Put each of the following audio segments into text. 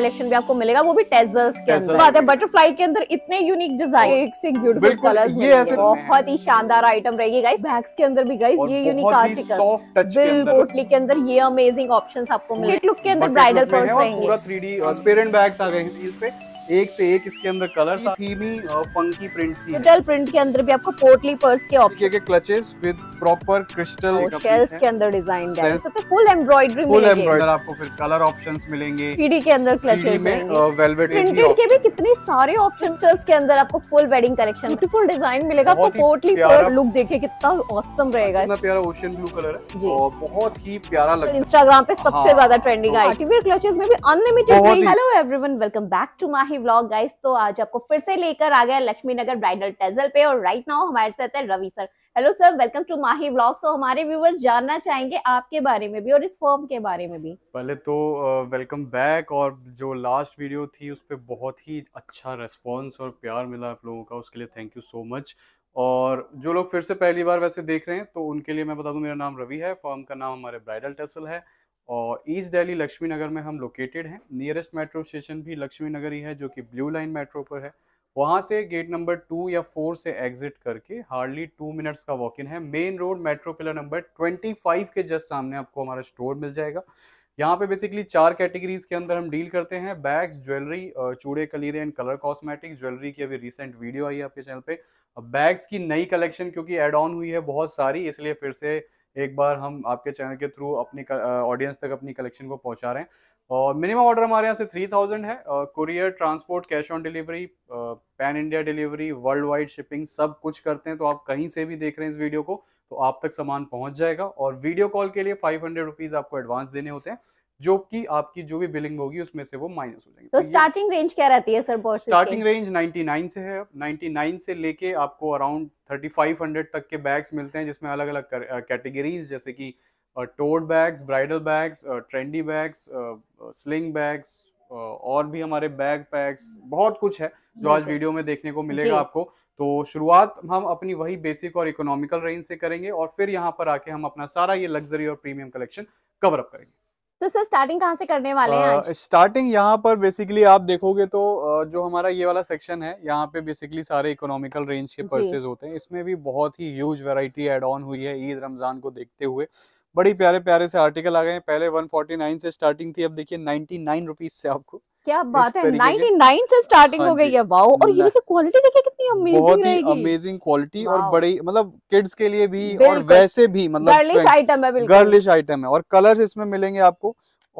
Collection भी आपको मिलेगा वो भी टेजल्स के अंदर बात है बटरफ्लाई के अंदर इतने यूनिक डिजाइन एक से ब्यूटीफुल कलर्स ये ऐसे बहुत ही शानदार आइटम रहेगी गाइस बैग्स के अंदर भी गाइस ये यूनिक आर्टिकल सॉफ्ट टच के अंदर बोटली के अंदर ये अमेजिंग ऑप्शंस आपको मिलेंगे लुक के अंदर ब्राइडल पर्स रहेंगे पूरा 3D स्पेयर बैग्स आ गए हैं इस पे एक से एक इसके अंदर कलर थीमी फंकी प्रिंट्स की क्रिस्टल तो प्रिंट के अंदर भी आपको पोर्टली पर्स के ऑप्शन के clutches with proper crystal shells के अंदर डिजाइन है तो फुल एम्ब्रॉयडरी फुल एम्ब्रॉयडर आपको फिर कलर ऑप्शंस मिलेंगे पीडी के अंदर क्लचेस में वेलवेट प्रिंटेड uh, के भी कितने सारे ऑप्शन के अंदर आपको full wedding collection beautiful design मिलेगा आपको पोर्टली पर्स लुक देखिए कितना औसम रहेगा इतना प्यारा ओशन ब्लू कलर है और बहुत ही प्यारा लगता है इंस्टाग्राम पे सबसे हाँ। ज्यादा ट्रेंडिंग आर्टिफिशियल क्लचेस में भी unlimited hello everyone welcome back to Mahi blog guys तो आज आपको फिर से लेकर आ गया लक्ष्मी नगर ब्राइडल टेजल पे और राइट नाउ हमारे साथ है Ravi sir hello sir welcome to Mahi blog so हमारे व्यूवर्स जानना चाहेंगे आपके बारे में भी और इस फॉर्म के बारे में भी पहले तो वेलकम uh, बैक और जो लास्ट वीडियो थी उस पर बहुत ही अच्छा रेस्पॉन्स और प्यार मिला आप लोगों का उसके लिए थैंक यू सो मच और जो लोग फिर से पहली बार वैसे देख रहे हैं तो उनके लिए मैं बता दूं मेरा नाम रवि है फॉर्म का नाम हमारे ब्राइडल टेसल है और ईस्ट दिल्ली लक्ष्मी नगर में हम लोकेटेड हैं नियरेस्ट मेट्रो स्टेशन भी लक्ष्मी नगर ही है जो कि ब्लू लाइन मेट्रो पर है वहाँ से गेट नंबर टू या फोर से एग्जिट करके हार्डली टू मिनट्स का वॉक इन है main road metro pillar number twenty five के जस्ट सामने आपको हमारा स्टोर मिल जाएगा यहाँ पे बेसिकली चार कैटेगरीज के अंदर हम डील करते हैं बैग्स ज्वेलरी चूड़े कलीरे एंड कलर कॉस्मेटिक ज्वेलरी की अभी रिसेंट वीडियो आई है आपके चैनल पे बैग्स की नई कलेक्शन क्योंकि एड ऑन हुई है बहुत सारी इसलिए फिर से एक बार हम आपके चैनल के थ्रू अपनी ऑडियंस तक अपनी कलेक्शन को पहुंचा रहे हैं और मिनिमम ऑर्डर हमारे यहाँ से थ्री थाउजेंड है courier transport cash on delivery pan India delivery world wide shipping सब कुछ करते हैं तो आप कहीं से भी देख रहे हैं इस वीडियो को तो आप तक सामान पहुंच जाएगा और वीडियो कॉल के लिए फाइव हंड्रेड रुपीज़ आपको एडवांस देने होते हैं जो कि आपकी जो भी बिलिंग होगी उसमें से वो माइनस हो जाएंगे तो स्टार्टिंग तो रेंज क्या रहती है सर स्टार्टिंग रेंज 99 से है 99 से लेके आपको अराउंड 3500 तक के बैग्स मिलते हैं जिसमें अलग अलग कैटेगरीज जैसे कि tote bags bridal bags trendy bags sling bags और भी हमारे बैग पैक्स बहुत कुछ है जो आज वीडियो में देखने को मिलेगा आपको तो शुरुआत हम अपनी वही बेसिक और इकोनॉमिकल रेंज से करेंगे और फिर यहाँ पर आके हम अपना सारा ये लग्जरी और प्रीमियम कलेक्शन कवर अप करेंगे तो सर स्टार्टिंग कहाँ से करने वाले हैं स्टार्टिंग यहाँ पर बेसिकली आप देखोगे तो जो हमारा ये वाला सेक्शन है यहाँ पे बेसिकली सारे इकोनॉमिकल रेंज के पर्सेज होते हैं इसमें भी बहुत ही ह्यूज वैरायटी एड ऑन हुई है ईद रमजान को देखते हुए बड़ी प्यारे प्यारे से आर्टिकल आ गए हैं पहले 149 से स्टार्टिंग थी अब देखिए 99 रुपीस से आपको क्या बात है 99 से स्टार्टिंग हाँ हो गई है वाओ और ये देखिए क्वालिटी देखिए कितनी अमेजिंग बहुत ही अमेजिंग क्वालिटी और बड़ी मतलब किड्स के लिए भी और वैसे भी मतलब गर्लिश आइटम है गर्लिश आइटम है और कलर्स इसमें मिलेंगे आपको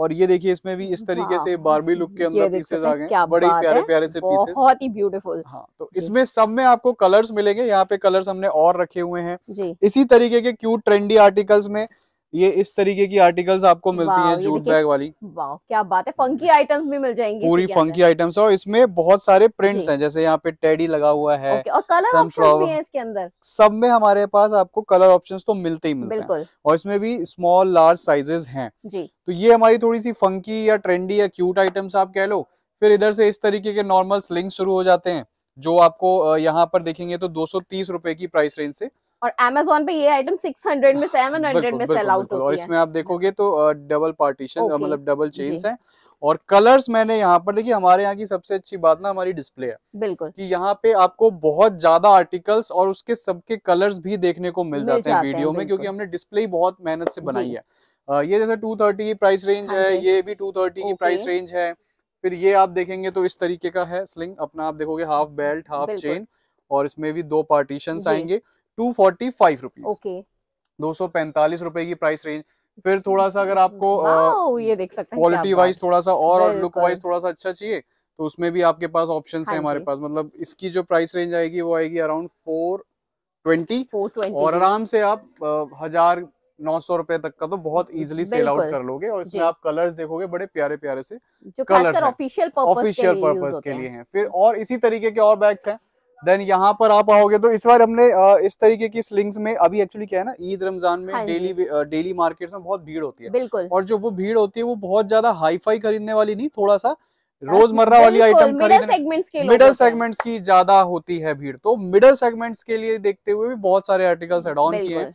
और ये देखिए इसमें भी इस तरीके से बारबी लुक के अंदर पीसेस आ गए बड़े प्यारे प्यारे से पीसेस बहुत ही ब्यूटीफुल हाँ तो इसमें सब में आपको कलर्स मिलेंगे यहाँ पे कलर्स हमने और रखे हुए हैं इसी तरीके के क्यूट ट्रेंडी आर्टिकल्स में ये इस तरीके की आर्टिकल्स आपको मिलती हैं जूट बैग वाली क्या बात है फंकी आइटम्स भी मिल जाएंगे पूरी फंकी आइटम्स और इसमें बहुत सारे प्रिंट्स हैं जैसे यहाँ पे टेडी लगा हुआ है सनफ्लावर कलर इसके अंदर सब में हमारे पास आपको कलर ऑप्शन तो मिलते ही मिलते हैं और इसमें भी स्मॉल लार्ज साइजेस है तो ये हमारी थोड़ी सी फंकी या ट्रेंडी या क्यूट आइटम्स आप कह लो फिर इधर से इस तरीके के नॉर्मल स्लिंग शुरू हो जाते हैं जो आपको यहाँ पर देखेंगे तो दो सौ की प्राइस रेंज से और अमेजोन पे ये आइटम 600 में 700 में सेल आउट होती है और इसमें आप देखोगे तो डबल पार्टीशन मतलब डबल चेन्स है और कलर्स मैंने यहाँ पर देखिए हमारे यहाँ की सबसे अच्छी बात ना हमारी डिस्प्ले है बिल्कुल कि यहाँ पे आपको बहुत ज्यादा आर्टिकल्स और उसके सबके कलर्स भी देखने को मिल जाते, हैं वीडियो में क्योंकि हमने डिस्प्ले ही बहुत मेहनत से बनाई है ये जैसे 230 की प्राइस हाँ रेंज है ये भी 230 की प्राइस रेंज है फिर ये आप देखेंगे तो इस तरीके का है स्लिंग अपना आप देखोगे हाफ बेल्ट हाफ चेन और इसमें भी दो पार्टीशन आएंगे टू फोर्टी फाइव रुपीज दो सौ पैंतालीस रुपए की प्राइस रेंज फिर थोड़ा सा अगर आपको ये देख सकते हैं क्वालिटी वाइज थोड़ा सा और, लुक वाइज थोड़ा सा अच्छा चाहिए तो उसमें भी आपके पास ऑप्शन है हाँ हमारे पास मतलब इसकी जो प्राइस रेंज आएगी वो आएगी अराउंड फोर ट्वेंटी और आराम से आप हजार नौ सौ रुपए तक का तो बहुत इजीली सेल आउट कर लोगे और इसमें आप कलर्स देखोगे बड़े प्यारे प्यारे से कलर ऑफिशियल ऑफिशियल पर्पज के लिए हैं फिर और इसी तरीके के और बैग्स हैं देन यहाँ पर आप आओगे तो इस बार हमने इस तरीके की स्लिंग्स में अभी एक्चुअली क्या है ना ईद रमजान में डेली डेली मार्केट्स में बहुत भीड़ होती है बिल्कुल और जो वो भीड़ होती है वो बहुत ज्यादा हाईफाई खरीदने वाली नहीं थोड़ा सा हाँ, रोजमर्रा वाली आइटम मिडल सेगमेंट्स मिडल की ज्यादा होती है भीड़ तो मिडल सेगमेंट्स के लिए देखते हुए भी बहुत सारे आर्टिकल्स एडॉन किए हैं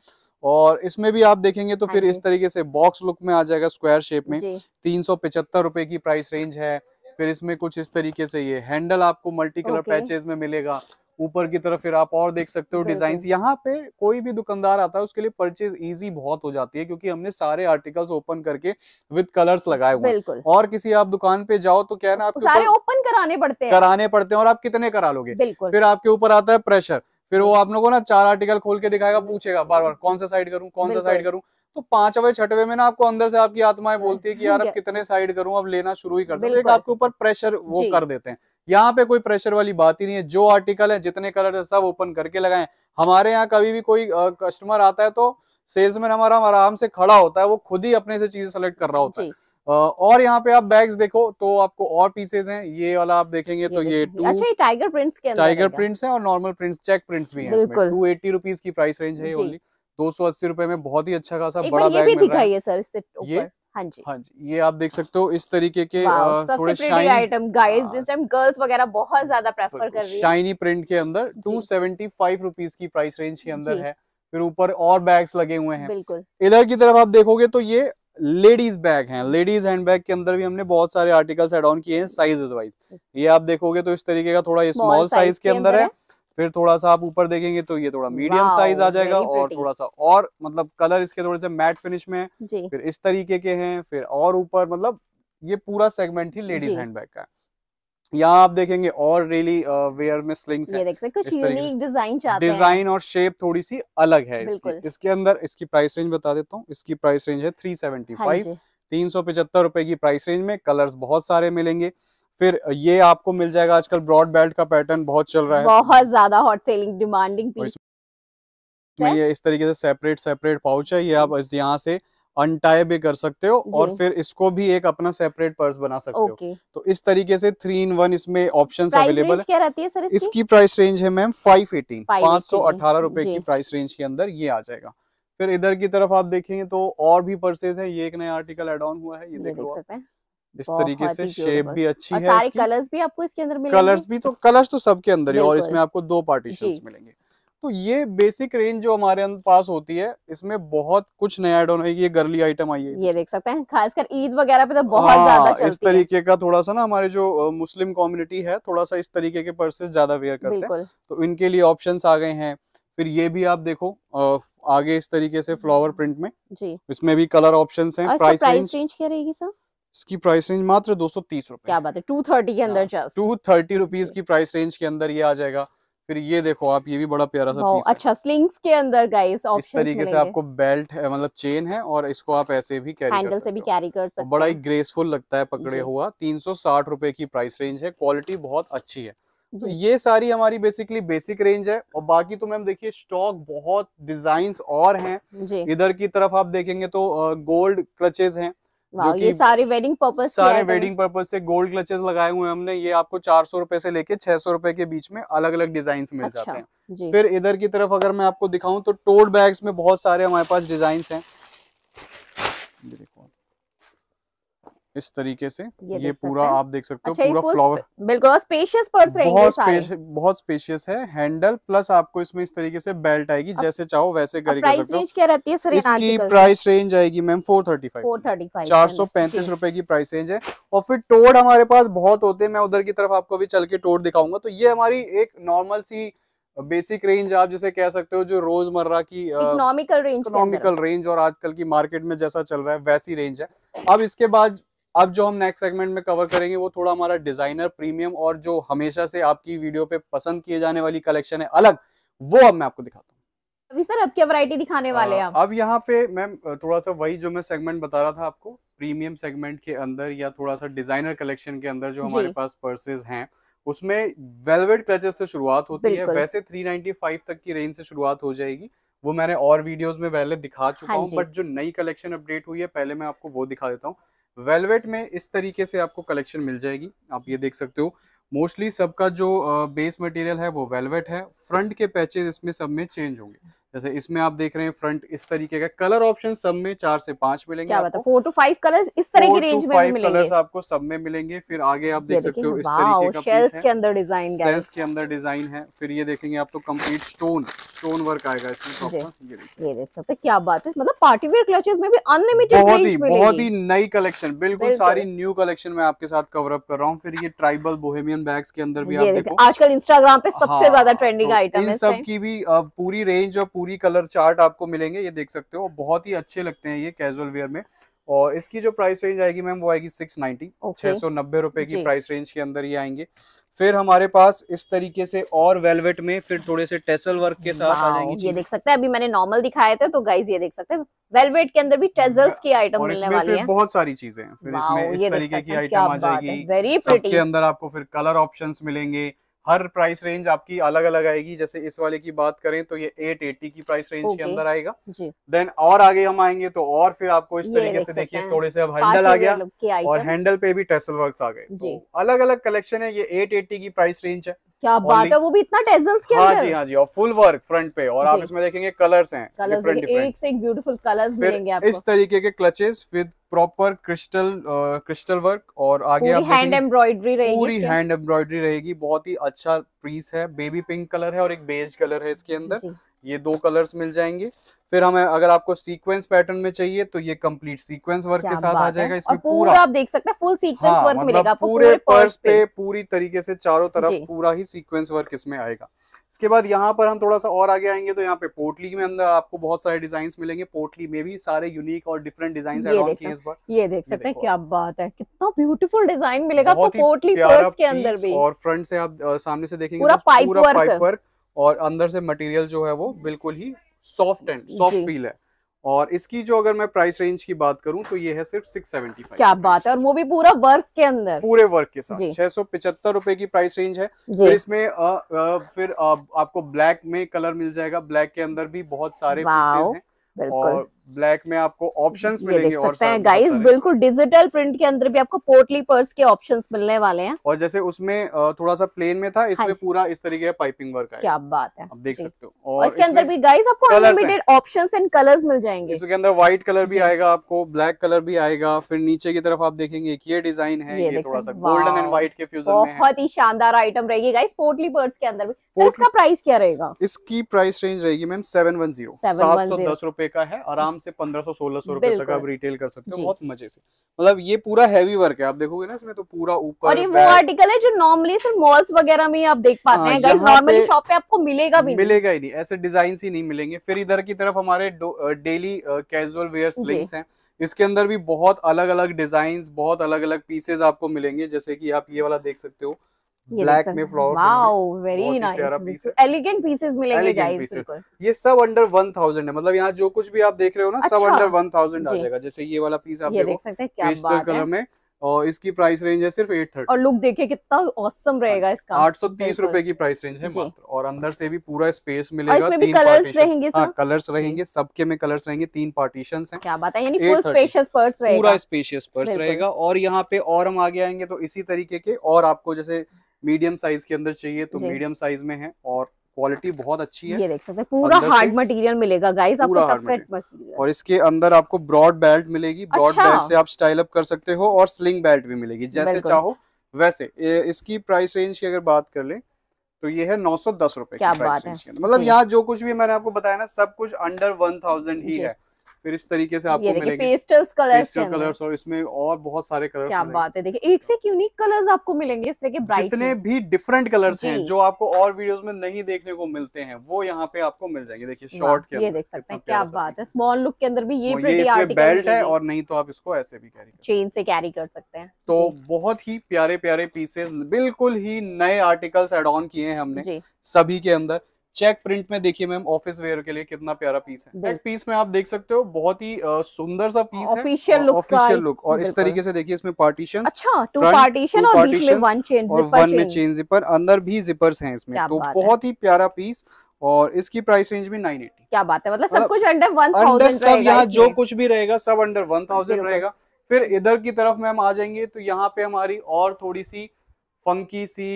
और इसमें भी आप देखेंगे तो हाँ फिर इस तरीके से बॉक्स लुक में आ जाएगा स्क्वायर शेप में तीन सौ पिछहत्तर रुपए की प्राइस रेंज है फिर इसमें कुछ इस तरीके से ये हैंडल आपको मल्टी कलर पैचेज में मिलेगा ऊपर की तरफ फिर आप और देख सकते हो डिजाइन यहाँ पे कोई भी दुकानदार आता है उसके लिए परचेज इजी बहुत हो जाती है क्योंकि हमने सारे आर्टिकल्स ओपन करके विद कलर्स लगाए हुए और किसी आप दुकान पे जाओ तो क्या है ना आपके सारे ओपन कराने पड़ते हैं कराने पड़ते हैं और आप कितने करा लोगे फिर आपके ऊपर आता है प्रेशर फिर वो आप लोगों ना चार आर्टिकल खोल के दिखाएगा पूछेगा बार बार कौन सा साइड करूँ कौन सा साइड करूँ तो पांचवे छठवे में ना आपको अंदर से आपकी आत्माएं हम्म, बोलती है कि यार अब कितने साइड करूं अब लेना शुरू ही कर दो तो एक आपके ऊपर प्रेशर वो कर देते हैं यहाँ पे कोई प्रेशर वाली बात ही नहीं है जो आर्टिकल है जितने कलर है सब ओपन करके लगाए हमारे यहाँ कभी भी कोई कस्टमर आता है तो सेल्समैन हमारा आराम से खड़ा होता है वो खुद ही अपने से चीज सेलेक्ट कर रहा होता है और यहाँ पे आप बैग्स देखो तो आपको और पीसेज हैं ये वाला आप देखेंगे ये तो ये टू अच्छा टाइगर प्रिंट्स के टाइगर प्रिंट्स हैं और नॉर्मल प्रिंट्स चेक प्रिंट्स भी हैं टू एट्टी रुपीज की प्राइस रेंज है ओनली दो सौ अस्सी रुपए में बहुत ही अच्छा खासा बड़ा बैग मिल रहा है सर इससे ये हाँ जी हाँ जी ये आप देख सकते हो इस तरीके के थोड़े shine item guys this time girls वगैरह बहुत हाँ, ज्यादा प्रेफर कर रही है शाइनी प्रिंट के अंदर टू सेवेंटी फाइव रुपीज की प्राइस रेंज के अंदर है फिर ऊपर और बैग्स लगे हुए हैं बिल्कुल इधर की तरफ आप देखोगे तो ये लेडीज बैग हैं लेडीज हैंड बैग के अंदर भी हमने बहुत सारे आर्टिकल्स एड ऑन किए हैं साइजेस वाइज ये आप देखोगे तो इस तरीके का थोड़ा स्मॉल साइज के अंदर है फिर थोड़ा सा आप ऊपर देखेंगे तो ये थोड़ा मीडियम साइज आ जाएगा और थोड़ा सा और मतलब कलर इसके थोड़े से मैट फिनिश में है फिर इस तरीके के हैं फिर और ऊपर मतलब ये पूरा सेगमेंट ही लेडीज हैंडबैग का है यहाँ आप देखेंगे और रेली वेयर uh, में स्लिंग्स ये देख कुछ यूनिक डिजाइन चाहते हैं डिजाइन और शेप थोड़ी सी अलग है इसकी इसके अंदर इसकी प्राइस रेंज बता देता हूँ इसकी प्राइस रेंज है थ्री सेवेंटी फाइव तीन सौ पचहत्तर रुपए की प्राइस रेंज में कलर्स बहुत सारे मिलेंगे फिर ये आपको मिल जाएगा आजकल ब्रॉड बेल्ट का पैटर्न बहुत चल रहा है बहुत ज्यादा हॉट सेलिंग डिमांडिंग में ये इस तरीके से सेपरेट सेपरेट पाउच है ये आप यहाँ से अनटाई भी कर सकते हो और फिर इसको भी एक अपना सेपरेट पर्स बना सकते हो तो इस तरीके से थ्री इन वन इसमें ऑप्शन अवेलेबल है क्या रहती है सर इसकी, इसकी प्राइस रेंज है मैम फाइव एटीन पांच सौ अठारह रूपए की प्राइस रेंज के अंदर ये आ जाएगा फिर इधर की तरफ आप देखेंगे तो और भी पर्सेज है ये एक नया आर्टिकल एड ऑन हुआ है ये देख लो इस तरीके से शेप भी अच्छी है सारे कलर्स भी आपको इसके अंदर मिलेंगे कलर्स भी तो कलर्स तो सबके अंदर है और इसमें आपको दो पार्टीशन मिलेंगे तो ये बेसिक रेंज जो हमारे पास होती है इसमें बहुत कुछ नया एड ऑन है ये गर्ली आइटम आई है ये देख सकते हैं खासकर ईद वगैरह पे तो बहुत हाँ, ज्यादा चलती इस तरीके है। का थोड़ा सा ना हमारे जो मुस्लिम कम्युनिटी है थोड़ा सा इस तरीके के पर्सेस ज्यादा वेयर करते हैं तो इनके लिए ऑप्शन आ गए हैं फिर ये भी आप देखो आगे इस तरीके से फ्लावर प्रिंट में जी इसमें भी कलर ऑप्शन है प्राइस रेंज क्या रहेगी सर इसकी प्राइस रेंज मात्र दो सौ तीस रूपए क्या बात है टू थर्टी के अंदर टू थर्टी रुपीज की प्राइस रेंज के अंदर ये आ जाएगा फिर ये देखो आप ये भी बड़ा प्यारा सा पीस अच्छा स्लिंग्स के अंदर गाइस इस तरीके से आपको बेल्ट है मतलब चेन है और इसको आप ऐसे भी कैरी हैंडल से भी कैरी कर सकते हैं बड़ा ही ग्रेसफुल लगता है पकड़े हुआ तीन सौ साठ रूपए की प्राइस रेंज है क्वालिटी बहुत अच्छी है तो ये सारी हमारी बेसिकली बेसिक रेंज है और बाकी तो मैम देखिए स्टॉक बहुत डिजाइन और है इधर की तरफ आप देखेंगे तो गोल्ड क्लचेज है ये सारे वेडिंग पर्पज सारे वेडिंग पर्पज से गोल्ड क्लचेस लगाए हुए हमने ये आपको चार सौ रूपये से लेके छह सौ रूपये के बीच में अलग अलग डिजाइन मिल अच्छा, जाते हैं फिर इधर की तरफ अगर मैं आपको दिखाऊं तो टोट बैग्स में बहुत सारे हमारे पास डिजाइन है इस तरीके से ये, ये पूरा आप देख सकते हो अच्छा, पूरा फ्लावर बिल्कुल स्पेशियस पर्स बहुत स्पेश, बहुत स्पेशियस है हैंडल प्लस आपको इसमें इस तरीके से बेल्ट आएगी अब, जैसे चाहो वैसे कर सकते हो रेंज क्या रहती है इसकी प्राइस रेंज आएगी ma'am four thirty five four thirty five चार सौ पैंतीस रूपए की प्राइस रेंज है और फिर टोड हमारे पास बहुत होते हैं मैं उधर की तरफ आपको भी चल के टोड दिखाऊंगा तो ये हमारी एक नॉर्मल सी बेसिक रेंज आप जैसे कह सकते हो जो रोजमर्रा की इकोनॉमिकल रेंज इकोनॉमिकल रेंज और आजकल की मार्केट में जैसा चल रहा है वैसी रेंज है अब इसके बाद अब जो हम नेक्स्ट सेगमेंट में कवर करेंगे वो थोड़ा हमारा डिजाइनर प्रीमियम और जो हमेशा से आपकी वीडियो पे पसंद किए जाने वाली कलेक्शन है अलग वो अब मैं आपको दिखाता हूँ अभी सर अब क्या वैरायटी दिखाने वाले हैं अब यहाँ पे मैम थोड़ा सा वही जो मैं सेगमेंट बता रहा था आपको प्रीमियम सेगमेंट के अंदर या थोड़ा सा डिजाइनर कलेक्शन के अंदर जो हमारे पास पर्सेज हैं उसमें वेलवेट क्लचेस से शुरुआत होती है वैसे 395 तक की रेंज से शुरुआत हो जाएगी वो मैंने और वीडियोस में पहले दिखा चुका हाँ हूँ बट जो नई कलेक्शन अपडेट हुई है पहले मैं आपको वो दिखा देता हूँ वेलवेट में इस तरीके से आपको कलेक्शन मिल जाएगी आप ये देख सकते हो मोस्टली सबका जो बेस मटेरियल है वो वेलवेट है फ्रंट के पैचेज इसमें सब में चेंज होंगे जैसे इसमें आप देख रहे हैं फ्रंट इस तरीके का कलर ऑप्शन सब में चार से पांच मिलेंगे क्या बता फोर टू फाइव कलर इस तरह की रेंज में मिलेंगे कलर्स आपको सब में मिलेंगे फिर आगे आप देख सकते हो इस तरीके का शेल्स के अंदर डिजाइन शेल्स के अंदर डिजाइन है फिर ये देखेंगे आप तो कम्प्लीट स्टोन स्टोन वर्क आएगा इसमें ये देख सकते क्या बात है मतलब पार्टी वेयर क्लचेस में भी अनलिमिटेड बहुत ही बहुत ही नई कलेक्शन बिल्कुल सारी न्यू कलेक्शन में आपके साथ कवर अप कर रहा हूँ फिर ये ट्राइबल बोहेमियन बैग्स के अंदर भी आप देखो आजकल इंस्टाग्राम पे सबसे हाँ, ज्यादा ट्रेंडिंग आइटम तो इन सब की भी पूरी रेंज और पूरी कलर चार्ट आपको मिलेंगे ये देख सकते हो बहुत ही अच्छे लगते हैं ये कैजुअल वेयर में और इसकी जो प्राइस रेंज आएगी मैम वो आएगी सिक्स नाइनटी छह सौ नब्बे रुपए की प्राइस रेंज के अंदर ये आएंगे फिर हमारे पास इस तरीके से और वेलवेट में फिर थोड़े से टेसल वर्क के साथ आ जाएंगी ये देख सकते हैं अभी मैंने नॉर्मल दिखाए थे तो गाइज ये देख सकते हैं वेलवेट के अंदर भी टेजल्स की आइटम मिलने वाली है बहुत सारी चीजें फिर इसमें इस तरीके की आइटम आ जाएगी वेरी सबके अंदर आपको फिर कलर ऑप्शन मिलेंगे हर प्राइस रेंज आपकी अलग अलग आएगी जैसे इस वाले की बात करें तो ये 880 की प्राइस रेंज के अंदर आएगा देन और आगे हम आएंगे तो और फिर आपको इस तरीके से देखिए थोड़े से अब हैंडल आ गया और हैंडल पे भी टेसल वर्क आ गए तो अलग अलग कलेक्शन है ये एट की प्राइस रेंज है क्या बात है वो भी इतना टेजल्स के हाँ अंदर? जी हाँ जी और फुल वर्क फ्रंट पे और आप इसमें देखेंगे कलर्स हैं कलर्स different, different. एक से एक ब्यूटीफुल कलर्स मिलेंगे आपको इस तरीके के clutches with proper crystal crystal work और आगे आप हैंड एम्ब्रॉयडरी रहेगी पूरी हैंड एम्ब्रॉयडरी रहेगी बहुत ही अच्छा पीस है बेबी पिंक कलर है और एक बेज कलर है इसके अंदर ये दो कलर्स मिल जाएंगे फिर हमें अगर आपको सीक्वेंस पैटर्न में चाहिए तो ये कंप्लीट सीक्वेंस वर्क के साथ आ जाएगा इसमें पूरा आप देख सकते हैं फुल सीक्वेंस हाँ, वर्क मतलब मिलेगा पूरे, पूरे पर्स पे पूरी तरीके से चारों तरफ पूरा ही सीक्वेंस वर्क इसमें आएगा इसके बाद यहाँ पर हम थोड़ा सा और आगे आएंगे तो यहाँ पे पोटली में अंदर आपको बहुत सारे डिजाइन मिलेंगे पोटली में भी सारे यूनिक और डिफरेंट डिजाइन इस ये देख सकते हैं क्या बात है कितना ब्यूटीफुल डिजाइन मिलेगा आपको पोटली पर्स के अंदर भी और फ्रंट से आप सामने से देखेंगे पूरा तो पाइप वर्क और अंदर से मटेरियल जो है वो बिल्कुल ही सॉफ्ट एंड सॉफ्ट फील है और इसकी जो अगर मैं प्राइस रेंज की बात करूं तो ये है सिर्फ सिक्स सेवेंटी फाइव क्या बात है और वो भी पूरा वर्क के अंदर पूरे वर्क के साथ छह सौ पिछहत्तर रुपए की प्राइस रेंज है फिर इसमें आ, आ, फिर आ, आपको ब्लैक में कलर मिल जाएगा ब्लैक के अंदर भी बहुत सारे पीसेस हैं और ब्लैक में आपको ऑप्शंस मिलेंगे और सकते हैं गाइस बिल्कुल डिजिटल प्रिंट के अंदर भी आपको पोर्टली पर्स के ऑप्शंस मिलने वाले हैं और जैसे उसमें थोड़ा सा प्लेन में था हाँ इसमें हाँ पूरा इस तरीके का पाइपिंग वर्क है क्या बात है आप देख सकते हो और इसके अंदर भी गाइस आपको अनलिमिटेड ऑप्शंस एंड कलर्स मिल जाएंगे इसके अंदर व्हाइट कलर भी आएगा आपको ब्लैक कलर भी आएगा फिर नीचे की तरफ आप देखेंगे एक ये डिजाइन है ये थोड़ा सा गोल्डन एंड व्हाइट के फ्यूजन में बहुत ही शानदार आइटम रहेगी गाइस पोर्टली पर्स के अंदर भी इसका प्राइस क्या रहेगा इसकी प्राइस रेंज रहेगी मैम सेवन वन जीरो सात सौ दस रूपए का है आराम आराम से पंद्रह सौ सोलह सौ रुपए तक आप रिटेल कर सकते हो बहुत मजे से मतलब ये पूरा हैवी वर्क है आप देखोगे ना इसमें तो पूरा ऊपर और ये वो आर्टिकल है जो नॉर्मली सिर्फ मॉल्स वगैरह में आप देख पाते हाँ, हैं नॉर्मली शॉप पे आपको मिलेगा भी मिलेगा ही नहीं ऐसे डिजाइन ही नहीं मिलेंगे फिर इधर की तरफ हमारे डेली कैजुअल वेयर स्लिंग्स है इसके अंदर भी बहुत अलग अलग डिजाइन बहुत अलग अलग पीसेज आपको मिलेंगे जैसे की आप ये वाला देख सकते हो ब्लैक में flower very nice elegant pieces मिलेंगे गाइस बिल्कुल ये सब अंडर 1000 है मतलब यहाँ जो कुछ भी आप देख रहे हो ना सब अंडर अच्छा। 1000 आ जाएगा जैसे ये वाला पीस आप देख सकते हैं क्या कलर में और इसकी प्राइस रेंज है सिर्फ एट थर्टी और लुक देखिए कितना ऑसम रहेगा अच्छा, इसका आठ सौ तीस रूपए की प्राइस रेंज है मात्र और अंदर से भी पूरा स्पेस मिलेगा और इसमें भी कलर्स रहेंगे हाँ, कलर्स रहेंगे सबके में कलर्स रहेंगे तीन पार्टीशन हैं क्या बात है यानी फुल स्पेशियस पर्स रहेगा पूरा स्पेशियस पर्स रहेगा और यहाँ पे और हम आगे आएंगे तो इसी तरीके के और आपको जैसे मीडियम साइज के अंदर चाहिए तो मीडियम साइज में है और क्वालिटी बहुत अच्छी है ये देख सकते हैं पूरा हार्ड मटेरियल मिलेगा गाइस आपको और इसके अंदर आपको ब्रॉड बेल्ट मिलेगी ब्रॉड अच्छा। बेल्ट से आप स्टाइल अप कर सकते हो और स्लिंग बेल्ट भी मिलेगी जैसे चाहो वैसे इसकी प्राइस रेंज की अगर बात कर ले तो ये है नौ सौ दस रूपए मतलब यहाँ जो कुछ भी मैंने आपको बताया ना सब कुछ अंडर वन थाउजेंड ही है फिर इस तरीके से आपको मिलेंगे पेस्टल्स कलर्स पेस्टल कलर्स और इसमें और बहुत सारे कलर्स क्या बात है देखिए एक से यूनिक कलर्स आपको मिलेंगे इस तरह के ब्राइट जितने भी डिफरेंट कलर्स हैं जो आपको और वीडियोस में नहीं देखने को मिलते हैं वो यहाँ पे आपको मिल जाएंगे देखिए शॉर्ट के ये देख सकते हैं क्या बात है स्मॉल लुक के अंदर भी ये बेल्ट तो है और नहीं तो आप इसको ऐसे भी कैरी चेन से कैरी कर सकते हैं तो बहुत ही प्यारे प्यारे पीसेस बिल्कुल ही नए आर्टिकल्स एड ऑन किए हैं हमने सभी के अंदर चेक प्रिंट में देखिए मैम ऑफिस वेयर के लिए कितना प्यारा पीस है एक पीस में आप देख सकते हो बहुत ही सुंदर सा पीस है ऑफिशियल लुक ऑफिशियल लुक और इस तरीके से देखिए इसमें पार्टीशन अच्छा टू पार्टीशन और बीच में वन चेन जिपर वन में चेन जिपर अंदर भी जिपर्स हैं इसमें तो बहुत ही प्यारा पीस और इसकी प्राइस रेंज भी नाइन एटी क्या बात है मतलब सब मतलब कुछ अंडर वन अंडर सब यहाँ जो कुछ भी रहेगा सब अंडर वन थाउजेंड रहेगा फिर इधर की तरफ मैम आ जाएंगे तो यहाँ पे हमारी और थोड़ी सी फंकी सी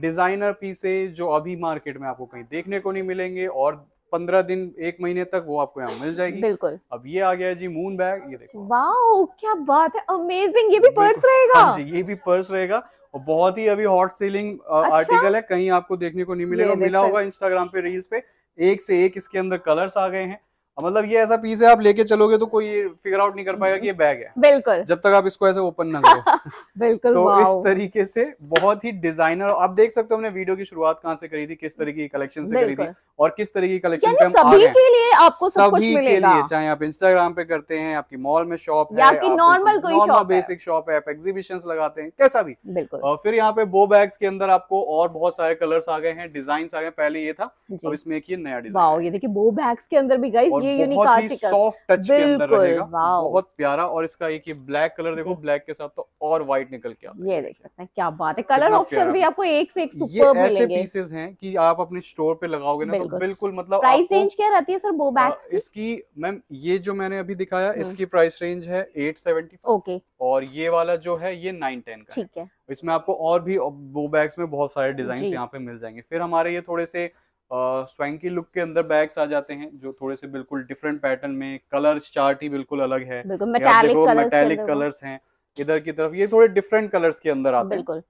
डिज़ाइनर पीसे जो अभी मार्केट में आपको कहीं देखने को नहीं मिलेंगे और पंद्रह दिन एक महीने तक वो आपको यहाँ मिल जाएगी बिल्कुल अब ये आ गया जी मून बैग ये देखो वाह क्या बात है अमेजिंग ये भी पर्स रहेगा हाँ जी ये भी पर्स रहेगा और बहुत ही अभी हॉट सेलिंग आर्टिकल है कहीं आपको देखने को नहीं मिलेगा मिला होगा इंस्टाग्राम पे रील्स पे एक से एक इसके अंदर कलर्स आ गए हैं मतलब ये ऐसा पीस है आप लेके चलोगे तो कोई फिगर आउट नहीं कर पाएगा कि ये बैग है बिल्कुल जब तक आप इसको ऐसे ओपन ना करो बिल्कुल तो इस तरीके से बहुत ही डिजाइनर आप देख सकते हो हमने वीडियो की शुरुआत कहाँ से करी थी किस तरीके की कलेक्शन से करी थी और किस तरीके की कलेक्शन पे हम सभी के लिए आपको सभी के लिए चाहे आप इंस्टाग्राम पे करते हैं आपकी मॉल में शॉप है नॉर्मल कोई बेसिक शॉप है आप एग्जीबिशन लगाते हैं कैसा भी बिल्कुल फिर यहाँ पे बो बैग्स के अंदर आपको और बहुत सारे कलर्स आ गए हैं डिजाइन आ गए पहले ये था अब इसमें एक नया डिजाइन ये देखिए बो बैग्स के अंदर भी गई बहुत ही सॉफ्ट टच के अंदर रहेगा बहुत प्यारा और इसका एक ये ब्लैक कलर देखो ब्लैक के साथ तो और व्हाइट निकल के आप ये देख सकते हैं क्या बात है कलर ऑप्शन भी आपको एक से एक सुपर ऐसे पीसेज हैं कि आप अपने स्टोर पे लगाओगे ना तो बिल्कुल मतलब प्राइस रेंज क्या रहती है सर बो बैग इसकी मैम ये जो मैंने अभी दिखाया हम्म। इसकी प्राइस रेंज है एट सेवेंटी ओके और ये वाला जो है ये नाइन टेन का ठीक है इसमें आपको और भी वो बैग्स में बहुत सारे डिजाइन यहाँ पे मिल जाएंगे फिर हमारे ये थोड़े से स्वैंकी लुक के अंदर बैग्स आ जाते हैं जो थोड़े से बिल्कुल डिफरेंट पैटर्न में कलर चार्ट ही बिल्कुल अलग है मेटेलिक कलर्स हैं इधर की तरफ ये थोड़े डिफरेंट कलर्स के अंदर आते हैं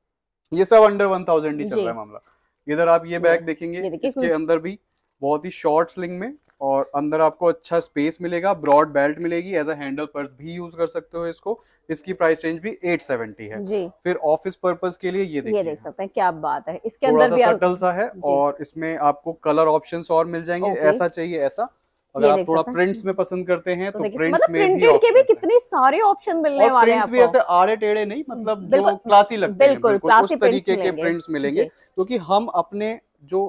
ये सब अंडर वन थाउजेंड ही चल रहा है मामला इधर आप ये बैग देखेंगे इसके अंदर भी बहुत ही शॉर्ट स्लिंग में और अंदर आपको अच्छा स्पेस मिलेगा ब्रॉड बेल्ट मिलेगी एज अ हैंडल पर्स भी यूज कर सकते हो इसको इसकी प्राइस रेंज भी 870 है जी फिर ऑफिस पर्पज के लिए ये देखिए देख सकते हैं क्या बात है इसके अंदर भी सटल सा है और इसमें आपको कलर ऑप्शन और मिल जाएंगे ऐसा चाहिए ऐसा अगर आप थोड़ा प्रिंट्स में पसंद करते हैं तो, तो प्रिंट्स मतलब में भी के भी कितने सारे ऑप्शन मिलने मतलब वाले हैं भी ऐसे आड़े टेढ़े नहीं मतलब जो क्लासी लगते हैं बिल्कुल उस तरीके के प्रिंट्स मिलेंगे क्योंकि हम अपने जो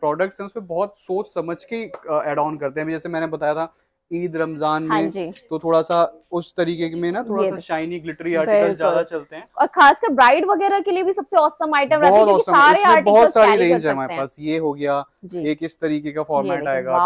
प्रोडक्ट्स हैं उसमें बहुत सोच समझ के एड ऑन करते हैं जैसे मैंने बताया था ईद रमजान हाँ में तो थोड़ा सा उस तरीके में ना थोड़ा सा शाइनी ग्लिटरी आर्टिकल्स ज्यादा चलते हैं और खासकर ब्राइड वगैरह के लिए भी सबसे औसम आइटम बहुत औसम बहुत सारी रेंज है हमारे पास ये हो गया एक इस तरीके का फॉर्मेट आएगा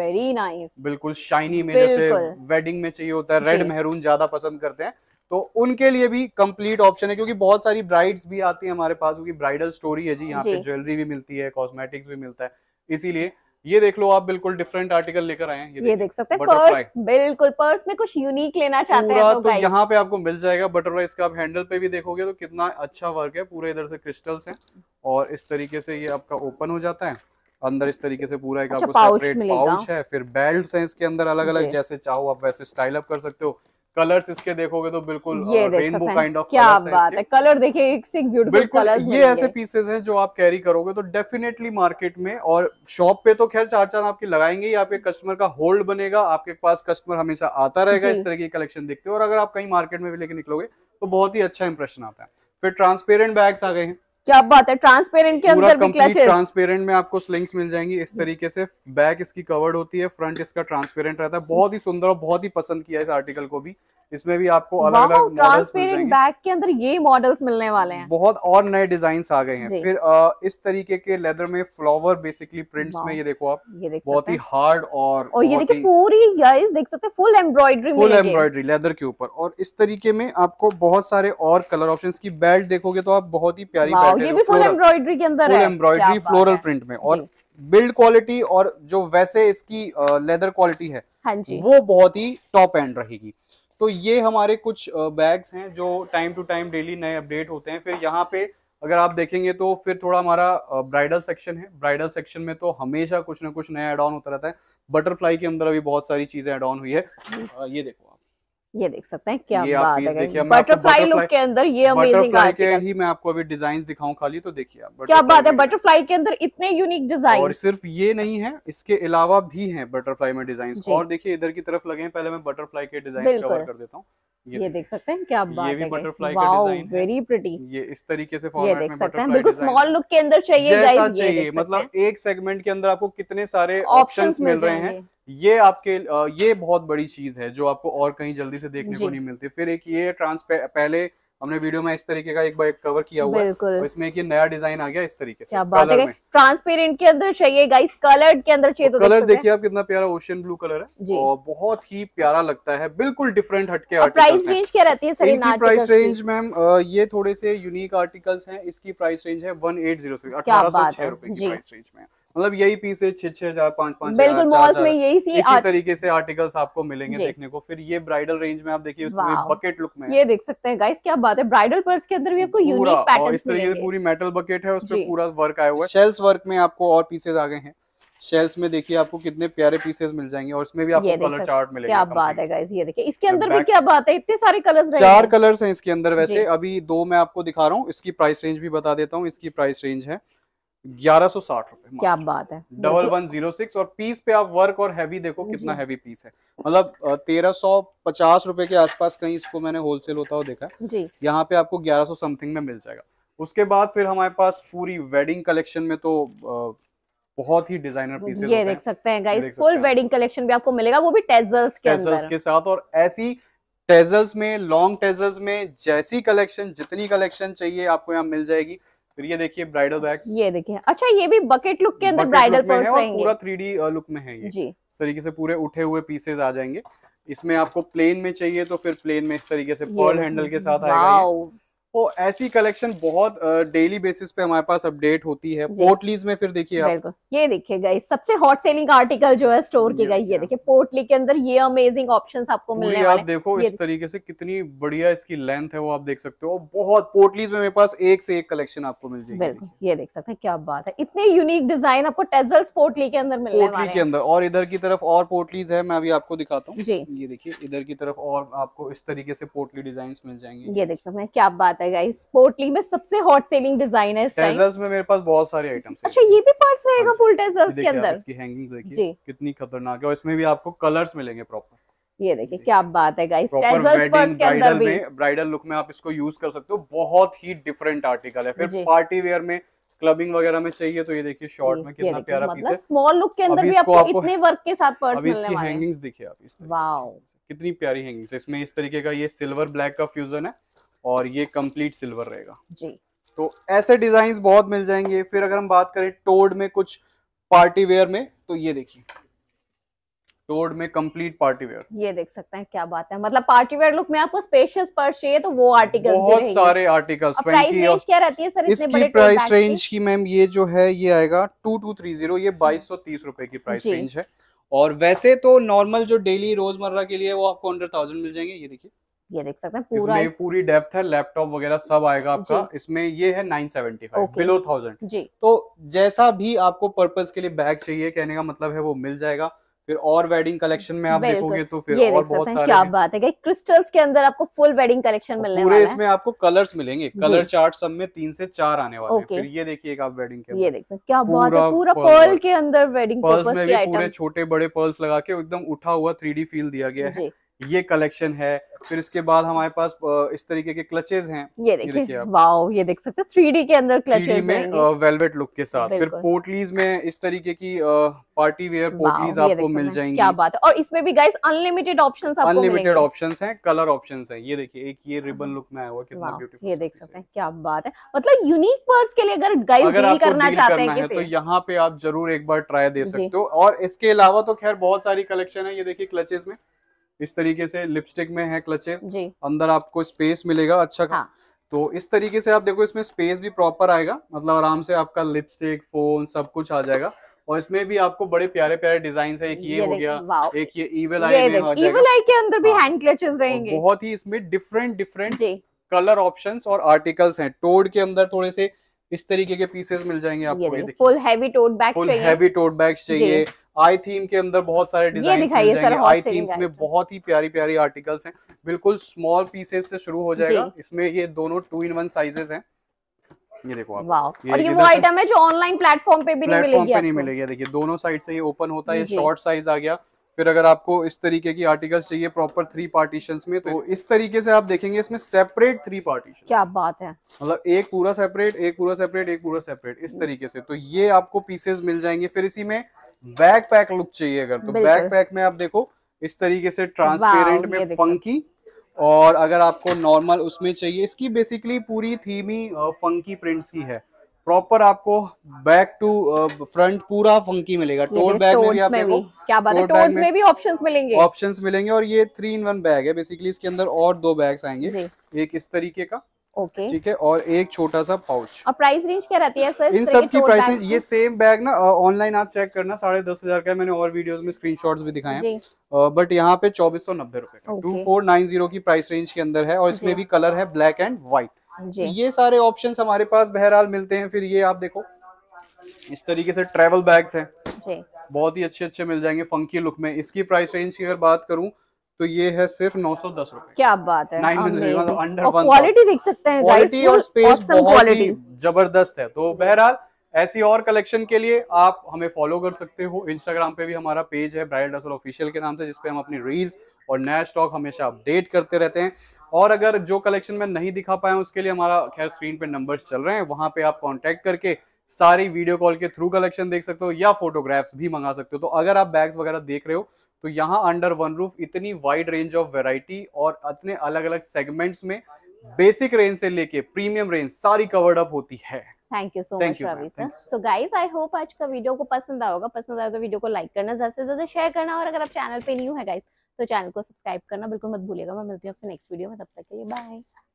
वेरी नाइस बिल्कुल शाइनी में जैसे वेडिंग में चाहिए होता है रेड मेहरून ज्यादा पसंद करते हैं तो उनके लिए भी कंप्लीट ऑप्शन है क्योंकि बहुत सारी ब्राइड्स भी आती है हमारे पास क्योंकि ब्राइडल स्टोरी है जी यहाँ पे ज्वेलरी भी मिलती है कॉस्मेटिक्स भी मिलता है इसीलिए ये देख लो आप बिल्कुल डिफरेंट आर्टिकल लेकर आए हैं ये, ये देख सकते हैं पर्स बिल्कुल पर्स में कुछ यूनिक लेना चाहते हैं तो, तो यहाँ पे आपको मिल जाएगा बटरफ्लाई इसका आप हैंडल पे भी देखोगे तो कितना अच्छा वर्क है पूरे इधर से क्रिस्टल्स हैं और इस तरीके से ये आपका ओपन हो जाता है अंदर इस तरीके से पूरा एक अच्छा, आपको सेपरेट पाउच है फिर बेल्ट है इसके अंदर अलग अलग जैसे चाहो आप वैसे स्टाइल अप कर सकते हो कलर्स इसके देखोगे तो बिल्कुल रेनबो काइंड ऑफ क्या बात है कलर देखिए एक से ब्यूटीफुल कलर ये ऐसे पीसेस हैं जो आप कैरी करोगे तो डेफिनेटली मार्केट में और शॉप पे तो खैर चार चांद आपके लगाएंगे ही आपके कस्टमर का होल्ड बनेगा आपके पास कस्टमर हमेशा आता रहेगा इस तरह की कलेक्शन देखते हो और अगर आप कहीं मार्केट में भी लेके निकलोगे तो बहुत ही अच्छा इंप्रेशन आता है फिर ट्रांसपेरेंट बैग्स आ गए हैं क्या बात है ट्रांसपेरेंट के अंदर भी क्लच ट्रांसपेरेंट में आपको स्लिंग्स मिल जाएंगी इस तरीके से बैक इसकी कवर्ड होती है फ्रंट इसका ट्रांसपेरेंट रहता है बहुत ही सुंदर और बहुत ही पसंद किया इस आर्टिकल को भी इसमें भी आपको अलग अलग ट्रांसपेरेंट बैग के अंदर ये मॉडल्स मिलने वाले हैं बहुत और नए डिजाइन आ गए हैं फिर आ, इस तरीके के लेदर में फ्लावर बेसिकली प्रिंट्स में ये देखो आप ये देख बहुत ही हार्ड और और ये देखिए पूरी गाइस देख सकते हैं full embroidery full embroidery leather के ऊपर और इस तरीके में आपको बहुत सारे और कलर ऑप्शन की बेल्ट देखोगे तो आप बहुत ही प्यारी ये भी फुल एम्ब्रॉयडरी के अंदर एम्ब्रॉयडरी फ्लोरल प्रिंट में और बिल्ड क्वालिटी और जो वैसे इसकी लेदर क्वालिटी है हाँ जी। वो बहुत ही टॉप एंड रहेगी तो ये हमारे कुछ बैग्स हैं जो टाइम टू टाइम डेली नए अपडेट होते हैं फिर यहाँ पे अगर आप देखेंगे तो फिर थोड़ा हमारा ब्राइडल सेक्शन है ब्राइडल सेक्शन में तो हमेशा कुछ ना कुछ नया एड ऑन होता रहता है बटरफ्लाई के अंदर अभी बहुत सारी चीज़ें एड ऑन हुई है ये देखो आप ये देख सकते हैं क्या बात बटरफ्लाई लुक के अंदर ये अमेजिंग के ही मैं आपको अभी डिजाइन दिखाऊं खाली तो देखिए आप क्या बात है बटरफ्लाई के अंदर इतने यूनिक डिजाइन और सिर्फ ये नहीं है इसके अलावा भी हैं बटरफ्लाई में डिजाइन और देखिए इधर की तरफ लगे हैं पहले मैं बटरफ्लाई के डिजाइन कवर कर देता हूँ ये, ये देख सकते हैं क्या बात ये भी बटरफ्लाई का डिजाइन वेरी प्रिटी ये इस तरीके से ये देख में सकते हैं बिल्कुल स्मॉल लुक के अंदर चाहिए जैसा चाहिए मतलब एक सेगमेंट के अंदर आपको कितने सारे ऑप्शंस मिल रहे हैं ये आपके ये बहुत बड़ी चीज है जो आपको और कहीं जल्दी से देखने को नहीं मिलती फिर एक ये ट्रांस पहले हमने वीडियो में इस तरीके का एक बार कवर किया हुआ है इसमें एक नया डिजाइन आ गया इस तरीके से ट्रांसपेरेंट के अंदर चाहिए गाइस कलर्ड के अंदर चाहिए तो कलर देखिए आप कितना प्यारा ओशियन ब्लू कलर है और बहुत ही प्यारा लगता है बिल्कुल डिफरेंट हटके प्राइस रेंज क्या रहती है सर प्राइस रेंज मैम ये थोड़े से यूनिक आर्टिकल्स है इसकी प्राइस रेंज है वन एट जीरो अठारह सौ छह रुपए की प्राइस रेंज में मतलब यही पीस है छह छह हजार पांच पांच बिल्कुल मॉल्स में यही सी इसी तरीके से आर्टिकल्स आपको मिलेंगे देखने को फिर ये ब्राइडल रेंज में आप देखिए उसमें बकेट लुक में ये देख सकते हैं गाइस क्या बात है ब्राइडल पर्स के अंदर भी आपको यूनिक पैटर्न इस तरीके से पूरी मेटल बकेट है उस पर पूरा वर्क आया हुआ है शेल्स वर्क में आपको और पीसेज आ गए हैं शेल्स में देखिए आपको कितने प्यारे पीसेस मिल जाएंगे और इसमें भी आपको कलर चार्ट मिलेगा क्या बात है गाइस ये देखिए इसके अंदर भी क्या बात है इतने सारे कलर्स चार कलर्स हैं इसके अंदर वैसे अभी दो मैं आपको दिखा रहा हूँ इसकी प्राइस रेंज भी बता देता हूँ इसकी प्राइस रेंज है ग्यारह सौ साठ रूपए क्या बात है डबल वन जीरो सिक्स और पीस पे आप वर्क और हैवी देखो कितना हैवी पीस है मतलब तेरह सौ पचास रूपए के आसपास कहीं इसको मैंने होलसेल होता हो देखा जी यहाँ पे आपको ग्यारह सौ समथिंग में मिल जाएगा उसके बाद फिर हमारे पास पूरी वेडिंग कलेक्शन में तो बहुत ही डिजाइनर पीस ये देख सकते हैं गाइस फुल वेडिंग कलेक्शन भी आपको मिलेगा वो भी टेजल्स के टेजल्स के साथ और ऐसी टेजल्स में लॉन्ग टेजल्स में जैसी कलेक्शन जितनी कलेक्शन चाहिए आपको यहाँ मिल जाएगी फिर ये देखिए ब्राइडल बैग ये देखिए अच्छा ये भी बकेट लुक के अंदर ब्राइडल पर्स रहेंगे पूरा 3D लुक में है ये इस तरीके से पूरे उठे हुए पीसेज आ जाएंगे इसमें आपको प्लेन में चाहिए तो फिर प्लेन में इस तरीके से पर्ल हैंडल के साथ आएगा तो ऐसी कलेक्शन बहुत डेली बेसिस पे हमारे पास अपडेट होती है पोर्टलीज में फिर देखिए आप ये देखिए गाइस सबसे हॉट सेलिंग आर्टिकल जो है स्टोर की गई ये देखिए पोर्टली के अंदर ये अमेजिंग ऑप्शंस आपको मिलने वाले आप देखो इस तरीके से कितनी बढ़िया इसकी लेंथ है वो आप देख सकते हो बहुत पोर्टलीज में मेरे पास एक से एक कलेक्शन आपको मिल जाएगी बिल्कुल ये देख सकते हैं क्या बात है इतने यूनिक डिजाइन आपको टेजल्स पोर्टली के अंदर मिलने पोर्टली के अंदर और इधर की तरफ और पोर्टलीज है मैं अभी आपको दिखाता हूँ ये देखिए इधर की तरफ और आपको इस तरीके से पोर्टली डिजाइन मिल जाएंगे ये देख सकते हैं क्या बात जाता है गाइस पोर्टली में सबसे हॉट सेलिंग डिजाइन है इस टेजल्स में मेरे पास बहुत सारे आइटम्स अच्छा ये भी पार्ट्स रहेगा फुल हाँ टेजल्स के अंदर इसकी हैंगिंग देखिए कितनी खतरनाक है और इसमें भी आपको कलर्स मिलेंगे प्रॉपर ये देखिए क्या बात है गाइस टेजल्स पर्स के अंदर भी ब्राइडल लुक में आप इसको यूज कर सकते हो बहुत ही डिफरेंट आर्टिकल है फिर पार्टी वेयर में क्लबिंग वगैरह में चाहिए तो ये देखिए शॉर्ट में कितना प्यारा पीस मतलब है स्मॉल लुक के अंदर भी आपको इतने वर्क के साथ पर्स मिलने वाले हैं हैंगिंग्स देखिए आप इस कितनी प्यारी हैंगिंग्स है इसमें इस तरीके का ये सिल्वर ब्लैक का फ्यूजन है और ये कंप्लीट सिल्वर रहेगा जी तो ऐसे डिजाइन बहुत मिल जाएंगे फिर अगर हम बात करें टोड में कुछ पार्टी वेयर में तो ये देखिए टोड में कंप्लीट पार्टी वेयर ये देख सकते हैं क्या बात है मतलब पार्टी वेयर लुक में आपको स्पेशियस पर्स चाहिए तो वो आर्टिकल बहुत सारे आर्टिकल प्राइस रेंज क्या रहती है सर इसकी प्राइस रेंज की मैम ये जो है ये आएगा टू टू थ्री जीरो ये बाईस सौ तीस रुपए की प्राइस रेंज है और वैसे तो नॉर्मल जो डेली रोजमर्रा के लिए वो आपको हंड्रेड थाउजेंड मिल जाएंगे ये देखिए ये देख सकते हैं पूरा इसमें पूरी डेप्थ है लैपटॉप वगैरह सब आएगा आपका इसमें ये है nine seventy five below thousand जी तो जैसा भी आपको पर्पज के लिए बैग चाहिए कहने का मतलब है वो मिल जाएगा फिर और वेडिंग कलेक्शन में आप देखोगे तो फिर और बहुत सारे क्या बात है क्रिस्टल्स के अंदर आपको फुल वेडिंग कलेक्शन मिलने पूरे इसमें आपको कलर्स मिलेंगे कलर चार्ट सब में तीन से चार आने वाले हैं फिर ये देखिए आप वेडिंग के ये देख सकते क्या बात है पूरा पर्ल के अंदर वेडिंग पर्ल्स में पूरे छोटे बड़े पर्ल्स लगा के एकदम उठा हुआ थ्री फील दिया गया है ये कलेक्शन है फिर इसके बाद हमारे पास इस तरीके के क्लचेस हैं ये देखिए वाओ ये देख सकते हैं थ्री के अंदर क्लचेस में वेलवेट लुक के साथ फिर पोटलीज में इस तरीके की पार्टी वेयर पोटलीज आपको मिल जाएंगी क्या बात है और इसमें भी गाइस अनलिमिटेड ऑप्शंस आपको अनलिमिटेड ऑप्शंस हैं कलर ऑप्शंस हैं ये देखिए एक ये रिबन लुक में आया हुआ कितना ब्यूटीफुल ये देख सकते हैं क्या बात है मतलब यूनिक पर्स के लिए अगर गाइस डील करना चाहते हैं तो यहाँ पे आप जरूर एक बार ट्राई दे सकते हो और इसके अलावा तो खैर बहुत सारी कलेक्शन है ये देखिए क्लचेज में इस तरीके से लिपस्टिक में है क्लचेस अंदर आपको स्पेस मिलेगा अच्छा हाँ. तो इस तरीके से आप देखो इसमें स्पेस भी प्रॉपर आएगा मतलब आराम से आपका लिपस्टिक फोन सब कुछ आ जाएगा और इसमें भी आपको बड़े प्यारे प्यारे डिजाइन है एक ये, ये हो गया एक ये ईवल आई आई के अंदर भी हैंड हाँ। क्लचेस रहेंगे बहुत ही इसमें डिफरेंट डिफरेंट कलर ऑप्शन और आर्टिकल्स है टोड के अंदर थोड़े से इस तरीके के पीसेस मिल जाएंगे आपको ये फुल हैवी टोट चाहिए फुल हैवी टोट बैग्स चाहिए आई थीम के अंदर बहुत सारे डिजाइन मिल जाएंगे आई थीम्स में बहुत ही प्यारी प्यारी आर्टिकल्स हैं बिल्कुल स्मॉल पीसेस से शुरू हो जाएगा इसमें ये दोनों टू इन वन साइजेस हैं ये देखो आप ये और ये वो आइटम है जो ऑनलाइन प्लेटफॉर्म पे भी नहीं मिलेगी पे नहीं मिलेगी देखिए दोनों साइड से ये ओपन होता है ये शॉर्ट साइज आ गया फिर अगर आपको इस तरीके की आर्टिकल्स चाहिए प्रॉपर थ्री पार्टीशन में तो इस तरीके से आप देखेंगे इसमें सेपरेट थ्री पार्टीशन क्या बात है मतलब एक पूरा सेपरेट एक पूरा सेपरेट एक पूरा सेपरेट इस तरीके से तो ये आपको पीसेस मिल जाएंगे फिर इसी में बैक पैक लुक चाहिए अगर तो बैक पैक में आप देखो इस तरीके से ट्रांसपेरेंट में फंकी और अगर आपको नॉर्मल उसमें चाहिए इसकी बेसिकली पूरी थीमी फंकी प्रिंट्स की है प्रॉपर आपको बैक टू फ्रंट पूरा फंकी मिलेगा टोट बैग में भी आप देखो क्या बात है टोट्स में भी ऑप्शंस मिलेंगे ऑप्शंस मिलेंगे और ये थ्री इन वन बैग है बेसिकली इसके अंदर और दो बैग्स आएंगे एक इस तरीके का ओके ठीक है और एक छोटा सा पाउच और प्राइस रेंज क्या रहती है सर इन सब की प्राइस ये सेम बैग ना ऑनलाइन आप चेक करना साढ़े दस हजार का मैंने और वीडियोस में स्क्रीनशॉट्स भी दिखाए बट यहाँ पे चौबीस सौ नब्बे रूपए टू फोर नाइन जीरो की प्राइस रेंज के अंदर है और इसमें भी कलर है ब्लैक एंड व्हाइट ये सारे ऑप्शन हमारे पास बहरहाल मिलते हैं फिर ये आप देखो इस तरीके से ट्रेवल बैग्स है बहुत ही अच्छे अच्छे मिल जाएंगे फंकी लुक में इसकी प्राइस रेंज की अगर बात करूँ तो ये है सिर्फ नौ सौ दस रूपए क्या बात है अंडर तो क्वालिटी देख सकते हैं क्वालिटी और स्पेस क्वालिटी जबरदस्त है तो बहरहाल ऐसी और कलेक्शन के लिए आप हमें फॉलो कर सकते हो इंस्टाग्राम पे भी हमारा पेज है ब्राइडल डसल ऑफिशियल के नाम से जिसपे हम अपनी रील्स और नया स्टॉक हमेशा अपडेट करते रहते हैं और अगर जो कलेक्शन मैं नहीं दिखा पाया उसके लिए हमारा खैर स्क्रीन पे नंबर्स चल रहे हैं वहाँ पे आप कांटेक्ट करके सारी वीडियो कॉल के थ्रू कलेक्शन देख सकते हो या फोटोग्राफ्स भी मंगा सकते हो तो अगर आप बैग्स वगैरह देख रहे हो तो यहाँ अंडर वन रूफ इतनी वाइड रेंज ऑफ वेराइटी और इतने अलग अलग सेगमेंट्स में बेसिक रेंज से लेके प्रीमियम रेंज सारी कवर्ड अप होती है thank you so much Ravi sir so guys I hope आज का वीडियो को पसंद आया होगा पसंद आया तो वीडियो को लाइक करना ज्यादा से ज्यादा शेयर करना और अगर आप चैनल पे न्यू है गाइस तो चैनल को सब्सक्राइब करना बिल्कुल मत भूलिएगा मैं मिलती हूँ आपसे नेक्स्ट वीडियो में तब तक के लिए बाय